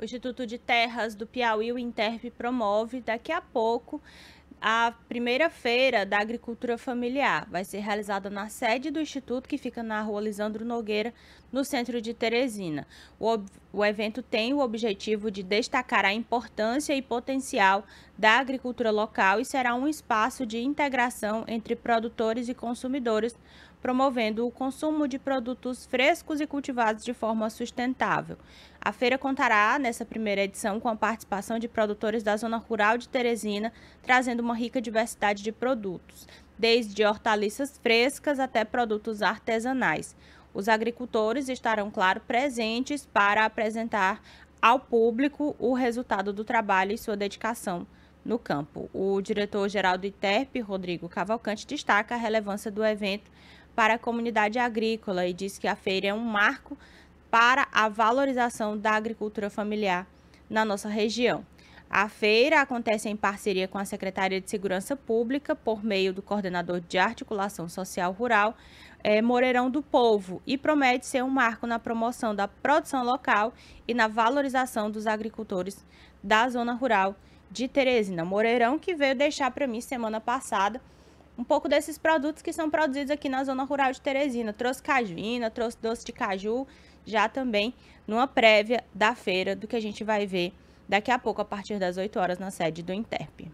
O Instituto de Terras do Piauí, o Interp, promove daqui a pouco a primeira feira da agricultura familiar. Vai ser realizada na sede do Instituto, que fica na rua Lisandro Nogueira, no centro de Teresina. O, o evento tem o objetivo de destacar a importância e potencial da agricultura local e será um espaço de integração entre produtores e consumidores, promovendo o consumo de produtos frescos e cultivados de forma sustentável. A feira contará, nessa primeira edição, com a participação de produtores da zona rural de Teresina, trazendo uma rica diversidade de produtos, desde hortaliças frescas até produtos artesanais. Os agricultores estarão, claro, presentes para apresentar ao público o resultado do trabalho e sua dedicação no campo. O diretor-geral do ITERP, Rodrigo Cavalcante, destaca a relevância do evento para a comunidade agrícola e diz que a feira é um marco para a valorização da agricultura familiar na nossa região. A feira acontece em parceria com a Secretaria de Segurança Pública, por meio do coordenador de articulação social rural, é, Moreirão do Povo, e promete ser um marco na promoção da produção local e na valorização dos agricultores da zona rural de Teresina Moreirão, que veio deixar para mim semana passada um pouco desses produtos que são produzidos aqui na zona rural de Teresina. Trouxe cajuína, trouxe doce de caju, já também numa prévia da feira do que a gente vai ver daqui a pouco, a partir das 8 horas, na sede do Interpe.